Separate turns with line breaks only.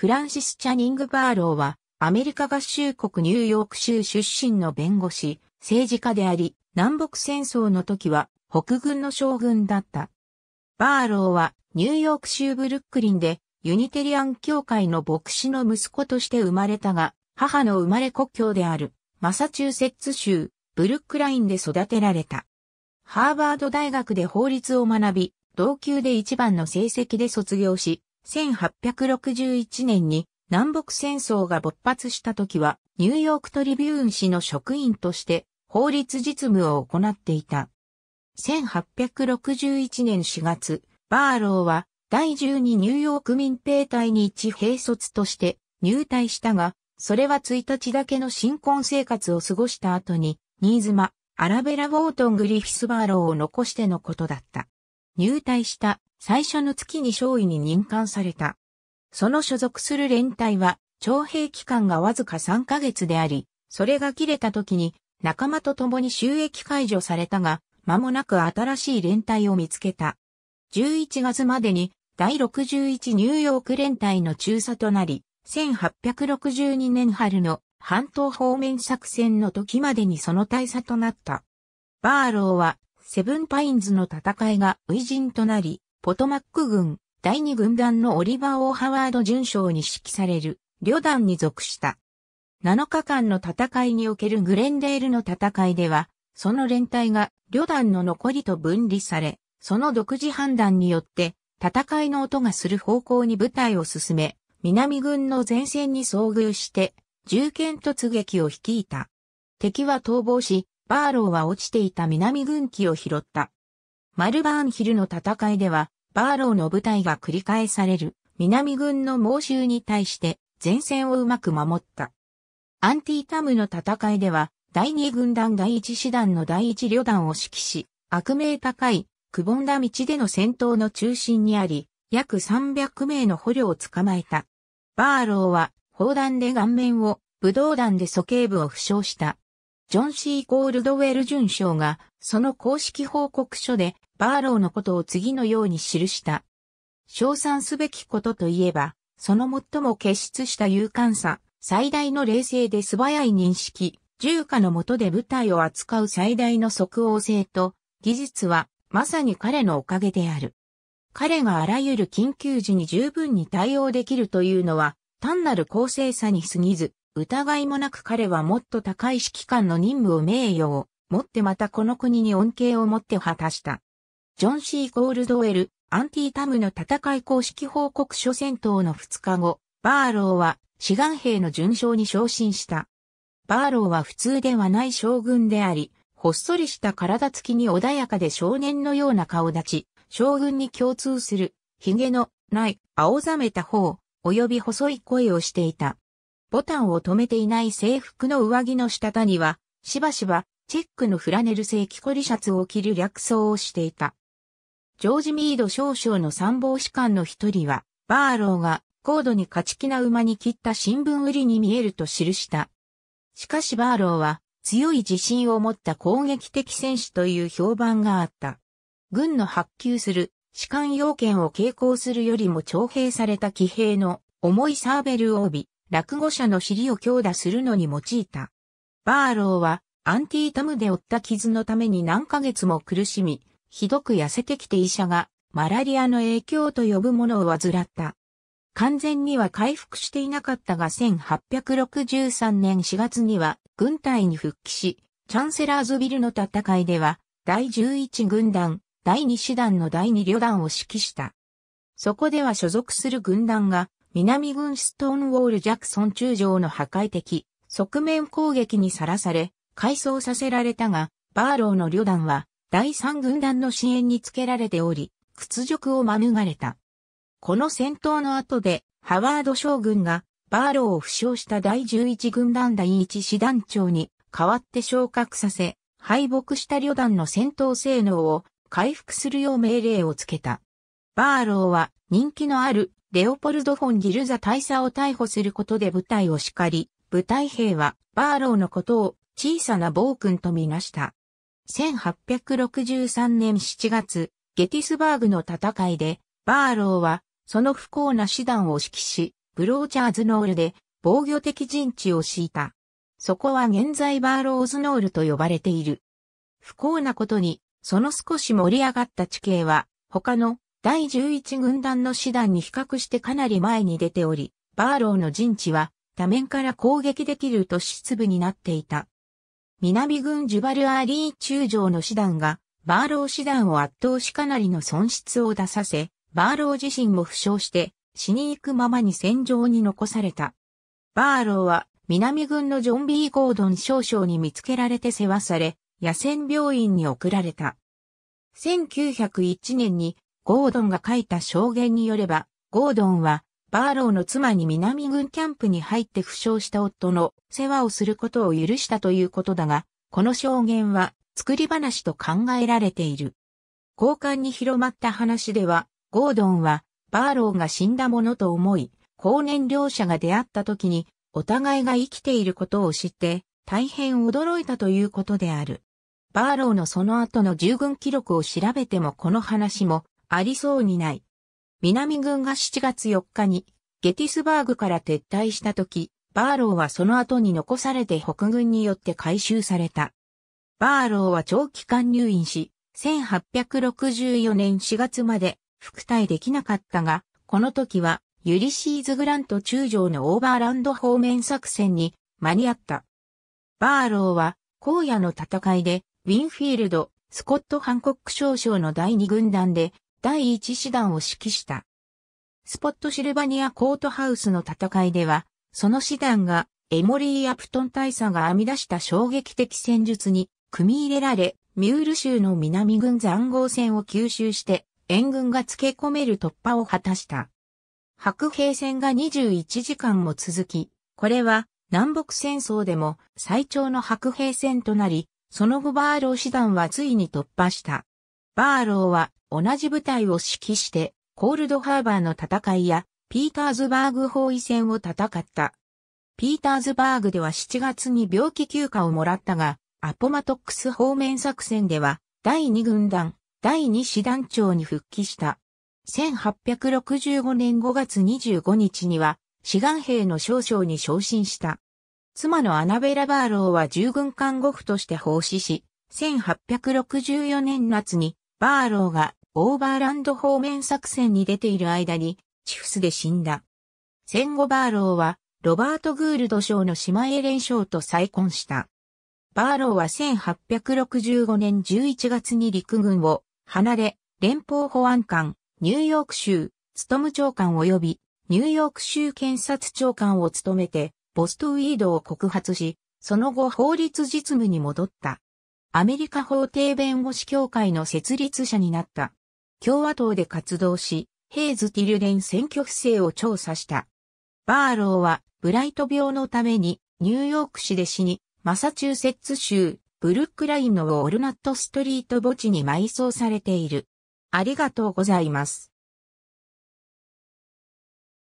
フランシス・チャニング・バーローは、アメリカ合衆国ニューヨーク州出身の弁護士、政治家であり、南北戦争の時は北軍の将軍だった。バーローはニューヨーク州ブルックリンでユニテリアン教会の牧師の息子として生まれたが、母の生まれ故郷であるマサチューセッツ州ブルックラインで育てられた。ハーバード大学で法律を学び、同級で一番の成績で卒業し、1861年に南北戦争が勃発した時は、ニューヨークトリビューン氏の職員として法律実務を行っていた。1861年4月、バーローは第12ニューヨーク民兵隊に一兵卒として入隊したが、それは1日だけの新婚生活を過ごした後に、新妻、アラベラ・ウォートン・グリフィス・バーローを残してのことだった。入隊した最初の月に少尉に任官された。その所属する連隊は、徴兵期間がわずか3ヶ月であり、それが切れた時に仲間と共に収益解除されたが、間もなく新しい連隊を見つけた。11月までに第61ニューヨーク連隊の中佐となり、1862年春の半島方面作戦の時までにその大佐となった。バーローはセブンパインズの戦いが初陣となり、ポトマック軍、第二軍団のオリバー・オー・ハワード巡将に指揮される、旅団に属した。7日間の戦いにおけるグレンデールの戦いでは、その連隊が旅団の残りと分離され、その独自判断によって、戦いの音がする方向に部隊を進め、南軍の前線に遭遇して、銃剣突撃を率いた。敵は逃亡し、バーローは落ちていた南軍機を拾った。マルバーンヒルの戦いでは、バーローの部隊が繰り返される南軍の猛襲に対して前線をうまく守った。アンティータムの戦いでは、第二軍団第一師団の第一旅団を指揮し、悪名高い、くぼんだ道での戦闘の中心にあり、約300名の捕虜を捕まえた。バーローは砲弾で顔面を、武道弾で素径部を負傷した。ジョン・シー・ゴールドウェル准将が、その公式報告書で、バーローのことを次のように記した。称賛すべきことといえば、その最も傑出した勇敢さ、最大の冷静で素早い認識、重下の下で部隊を扱う最大の即応性と、技術は、まさに彼のおかげである。彼があらゆる緊急時に十分に対応できるというのは、単なる公正さに過ぎず、疑いもなく彼はもっと高い指揮官の任務を名誉をもってまたこの国に恩恵をもって果たした。ジョン・シー・ゴールドウェル、アンティータムの戦い公式報告書戦闘の2日後、バーローは志願兵の順将に昇進した。バーローは普通ではない将軍であり、ほっそりした体つきに穏やかで少年のような顔立ち、将軍に共通する、髭のない、青ざめた方、及び細い声をしていた。ボタンを止めていない制服の上着の下には、しばしば、チェックのフラネル製木こりシャツを着る略装をしていた。ジョージ・ミード少将の参謀士官の一人は、バーローが高度に勝ち気な馬に切った新聞売りに見えると記した。しかしバーローは強い自信を持った攻撃的戦士という評判があった。軍の発給する士官要件を傾向するよりも徴兵された騎兵の重いサーベルを帯び、落語者の尻を強打するのに用いた。バーローは、アンティータムで負った傷のために何ヶ月も苦しみ、ひどく痩せてきて医者が、マラリアの影響と呼ぶものを患った。完全には回復していなかったが1863年4月には軍隊に復帰し、チャンセラーズビルの戦いでは、第11軍団、第2師団の第2旅団を指揮した。そこでは所属する軍団が、南軍ストーンウォール・ジャクソン中将の破壊的、側面攻撃にさらされ、改装させられたが、バーローの旅団は、第三軍団の支援につけられており、屈辱を免れた。この戦闘の後で、ハワード将軍が、バーローを負傷した第11軍団第1師団長に代わって昇格させ、敗北した旅団の戦闘性能を回復するよう命令をつけた。バーローは人気のあるレオポルド・フォン・ギルザ大佐を逮捕することで部隊を叱り、部隊兵はバーローのことを小さな暴君とみなした。1863年7月、ゲティスバーグの戦いで、バーローはその不幸な手段を指揮し、ブローチャーズノールで防御的陣地を敷いた。そこは現在バーローズノールと呼ばれている。不幸なことに、その少し盛り上がった地形は、他の第11軍団の師団に比較してかなり前に出ており、バーローの陣地は多面から攻撃できる都市粒になっていた。南軍ジュバルアーリー中将の師団が、バーロー師団を圧倒しかなりの損失を出させ、バーロー自身も負傷して、死に行くままに戦場に残された。バーローは南軍のジョン・ビー・ゴードン少将に見つけられて世話され、野戦病院に送られた。1901年にゴードンが書いた証言によれば、ゴードンは、バーローの妻に南軍キャンプに入って負傷した夫の世話をすることを許したということだが、この証言は作り話と考えられている。交換に広まった話では、ゴードンはバーローが死んだものと思い、後年両者が出会った時にお互いが生きていることを知って大変驚いたということである。バーローのその後の従軍記録を調べてもこの話もありそうにない。南軍が7月4日にゲティスバーグから撤退した時、バーローはその後に残されて北軍によって回収された。バーローは長期間入院し、1864年4月まで復隊できなかったが、この時はユリシーズ・グラント中将のオーバーランド方面作戦に間に合った。バーローは荒野の戦いでウィンフィールド、スコット・ハンコック少将の第二軍団で第一師団を指揮した。スポットシルバニアコートハウスの戦いでは、その師団がエモリー・アプトン大佐が編み出した衝撃的戦術に組み入れられ、ミュール州の南軍残壕戦を吸収して援軍が付け込める突破を果たした。白兵戦が21時間も続き、これは南北戦争でも最長の白兵戦となり、その後バーロー師団はついに突破した。バーローは同じ部隊を指揮して、コールドハーバーの戦いや、ピーターズバーグ包囲戦を戦った。ピーターズバーグでは7月に病気休暇をもらったが、アポマトックス方面作戦では、第2軍団、第2師団長に復帰した。1865年5月25日には、志願兵の少将に昇進した。妻のアナベラ・バーローは従軍看護婦として奉仕し、1864年夏に、バーローがオーバーランド方面作戦に出ている間に、チフスで死んだ。戦後バーローは、ロバート・グールド賞の島妹エレン賞と再婚した。バーローは1865年11月に陸軍を離れ、連邦保安官、ニューヨーク州、ストム長官及び、ニューヨーク州検察長官を務めて、ボストウィードを告発し、その後法律実務に戻った。アメリカ法廷弁護士協会の設立者になった。共和党で活動し、ヘイズ・ティルデン選挙不正を調査した。バーローは、ブライト病のために、ニューヨーク市で死に、マサチューセッツ州、ブルックラインのウォルナットストリート墓地に埋葬されている。ありがとうございます。